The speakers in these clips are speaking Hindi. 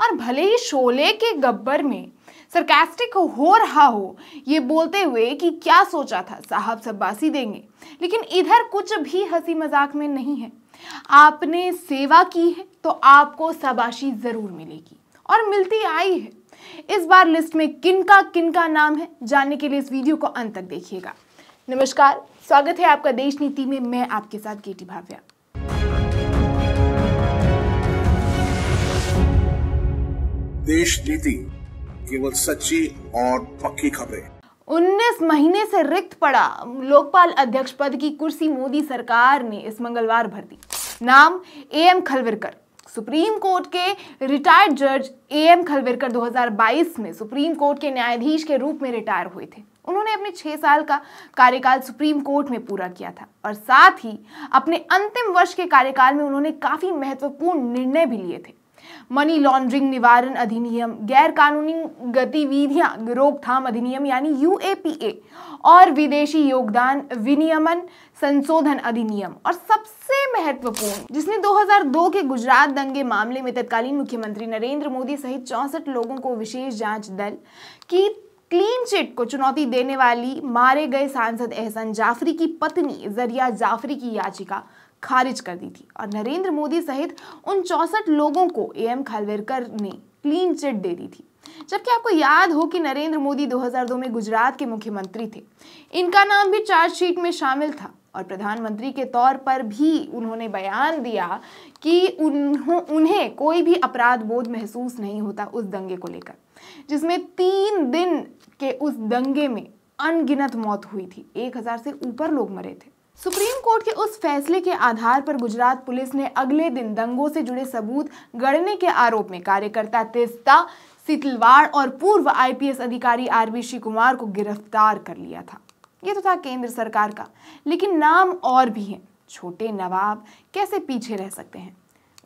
और भले ही शोले के गब्बर में सरकास्टिक हो रहा हो ये बोलते हुए कि क्या सोचा था साहब सब्बासी देंगे लेकिन इधर कुछ भी हंसी मजाक में नहीं है आपने सेवा की है तो आपको सबाशी ज़रूर मिलेगी और मिलती आई है इस बार लिस्ट में किन का किन का नाम है जानने के लिए इस वीडियो को अंत तक देखिएगा नमस्कार स्वागत है आपका देश नीति में मैं आपके साथ केटी भाव्या देश नीति केवल सच्ची और पक्की खबरें 19 महीने से रिक्त पड़ा लोकपाल अध्यक्ष पद की कुर्सी मोदी सरकार ने इस मंगलवार भर दी नाम A M Khanwilkar supreme court के रिटायर्ड जज ए एम खलविरकर 2022 में सुप्रीम कोर्ट के न्यायाधीश के रूप में रिटायर हुए थे उन्होंने अपने छह साल का कार्यकाल सुप्रीम कोर्ट में पूरा किया था और साथ ही अपने अंतिम वर्ष के कार्यकाल में उन्होंने काफ़ी महत्वपूर्ण निर्णय भी लिए थे मनी लॉन्ड्रिंग निवारण अधिनियम गैर कानूनी गतिविधियां रोकथाम अधिनियम यानी यू और विदेशी योगदान विनियमन संशोधन अधिनियम और सबसे महत्वपूर्ण जिसने 2002 के गुजरात दंगे मामले में तत्कालीन मुख्यमंत्री नरेंद्र मोदी सहित चौसठ लोगों को विशेष जांच दल की क्लीन चिट को चुनौती देने वाली मारे गए सांसद एहसन जाफरी की पत्नी जरिया जाफरी की याचिका खारिज कर दी थी और नरेंद्र मोदी सहित उन चौंसठ लोगों को ए एम खालवेरकर ने क्लीन चिट दे दी थी जबकि आपको याद हो कि नरेंद्र मोदी 2002 में गुजरात के मुख्यमंत्री थे इनका नाम भी चार्जशीट में शामिल था और प्रधानमंत्री के तौर पर भी उन्होंने बयान दिया कि उन्हों उन्हें कोई भी अपराध बोध महसूस नहीं होता उस दंगे को लेकर जिसमें तीन दिन के उस दंगे में अनगिनत मौत हुई थी एक हज़ार से ऊपर लोग मरे थे सुप्रीम कोर्ट के उस फैसले के आधार पर गुजरात पुलिस ने अगले दिन दंगों से जुड़े सबूत गढ़ने के आरोप में कार्यकर्ता तेस्ता सितलवाड़ और पूर्व आईपीएस अधिकारी आरबी श्री कुमार को गिरफ्तार कर लिया था ये तो था केंद्र सरकार का लेकिन नाम और भी हैं छोटे नवाब कैसे पीछे रह सकते हैं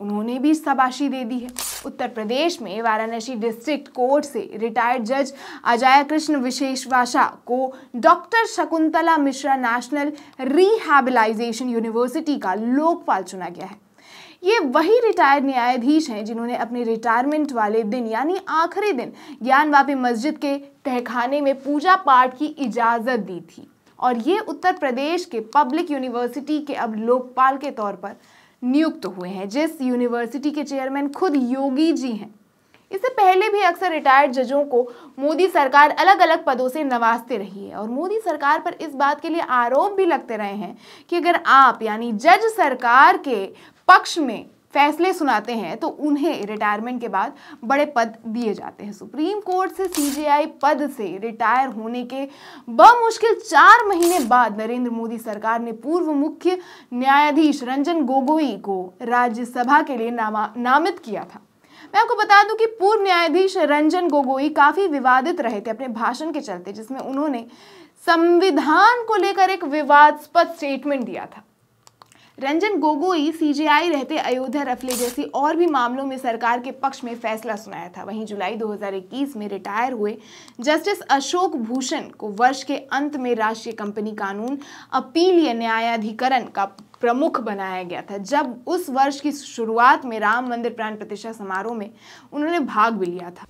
उन्होंने भी शबाशी दे दी है उत्तर प्रदेश में वाराणसी डिस्ट्रिक्ट कोर्ट से रिटायर्ड जज अजय कृष्ण विशेषवाशा को doctor Shakuntala Mishra national rehabilitation university का लोकपाल चुना गया है ये वही रिटायर्ड न्यायाधीश हैं जिन्होंने अपने रिटायरमेंट वाले दिन यानी आखिरी दिन ज्ञान मस्जिद के तहखाने में पूजा पाठ की इजाज़त दी थी और ये उत्तर प्रदेश के पब्लिक यूनिवर्सिटी के अब लोकपाल के तौर पर नियुक्त तो हुए हैं जिस यूनिवर्सिटी के चेयरमैन खुद योगी जी हैं इससे पहले भी अक्सर रिटायर्ड जजों को मोदी सरकार अलग अलग पदों से नवाजते रही है और मोदी सरकार पर इस बात के लिए आरोप भी लगते रहे हैं कि अगर आप यानी जज सरकार के पक्ष में फैसले सुनाते हैं तो उन्हें रिटायरमेंट के बाद बड़े पद दिए जाते हैं सुप्रीम कोर्ट से सीजेआई पद से रिटायर होने के बमुश्किल चार महीने बाद नरेंद्र मोदी सरकार ने पूर्व मुख्य न्यायाधीश रंजन गोगोई को राज्यसभा के लिए नामा नामित किया था मैं आपको बता दूं कि पूर्व न्यायाधीश रंजन गोगोई काफ़ी विवादित रहे थे अपने भाषण के चलते जिसमें उन्होंने संविधान को लेकर एक विवादस्पद स्टेटमेंट दिया था रंजन गोगोई सीजेआई रहते अयोध्या रफले जैसी और भी मामलों में सरकार के पक्ष में फैसला सुनाया था वहीं जुलाई 2021 में रिटायर हुए जस्टिस अशोक भूषण को वर्ष के अंत में राष्ट्रीय कंपनी कानून अपीलीय न्यायाधिकरण का प्रमुख बनाया गया था जब उस वर्ष की शुरुआत में राम मंदिर प्राण प्रतिष्ठा समारोह में उन्होंने भाग भी लिया था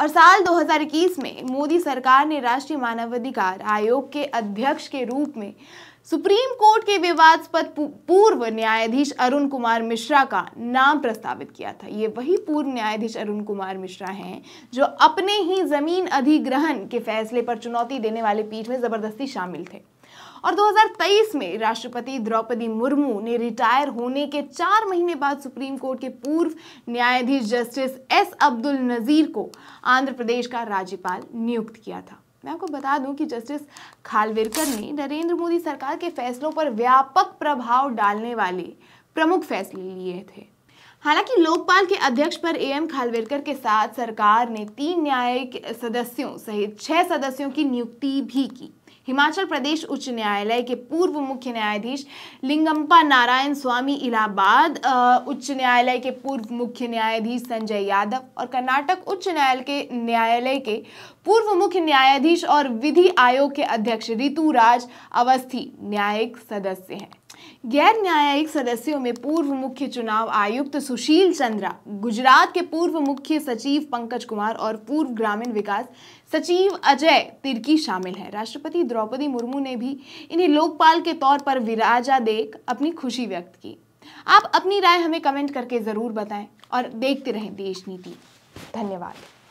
और साल 2021 में मोदी सरकार ने राष्ट्रीय मानवाधिकार आयोग के अध्यक्ष के रूप में सुप्रीम कोर्ट के विवादस्पद पूर्व न्यायाधीश अरुण कुमार मिश्रा का नाम प्रस्तावित किया था ये वही पूर्व न्यायाधीश अरुण कुमार मिश्रा हैं जो अपने ही जमीन अधिग्रहण के फैसले पर चुनौती देने वाले पीठ में जबरदस्ती शामिल थे और 2023 में राष्ट्रपति द्रौपदी मुर्मू ने रिटायर होने के चार महीने बाद सुप्रीम कोर्ट के पूर्व न्यायाधीश जस्टिस एस अब्दुल नज़ीर को आंध्र प्रदेश का राज्यपाल नियुक्त किया था मैं आपको बता दूं कि जस्टिस खालवेरकर ने नरेंद्र मोदी सरकार के फैसलों पर व्यापक प्रभाव डालने वाले प्रमुख फैसले लिए थे हालांकि लोकपाल के अध्यक्ष पर एएम एम खालवेरकर के साथ सरकार ने तीन न्यायिक सदस्यों सहित छह सदस्यों की नियुक्ति भी की हिमाचल प्रदेश उच्च न्यायालय के पूर्व मुख्य न्यायाधीश लिंगम्पा नारायण स्वामी इलाहाबाद उच्च न्यायालय के पूर्व मुख्य न्यायाधीश संजय यादव और कर्नाटक उच्च न्यायालय के न्यायालय के पूर्व मुख्य न्यायाधीश और विधि आयोग के अध्यक्ष ऋतुराज अवस्थी न्यायिक सदस्य हैं गैर न्यायिक सदस्यों में पूर्व मुख्य चुनाव आयुक्त सुशील चंद्रा गुजरात के पूर्व मुख्य सचिव पंकज कुमार और पूर्व ग्रामीण विकास सचिव अजय तिर्की शामिल हैं राष्ट्रपति द्रौपदी मुर्मू ने भी इन्हें लोकपाल के तौर पर विराजा देख अपनी खुशी व्यक्त की आप अपनी राय हमें कमेंट करके ज़रूर बताएं और देखते रहें देश नीति धन्यवाद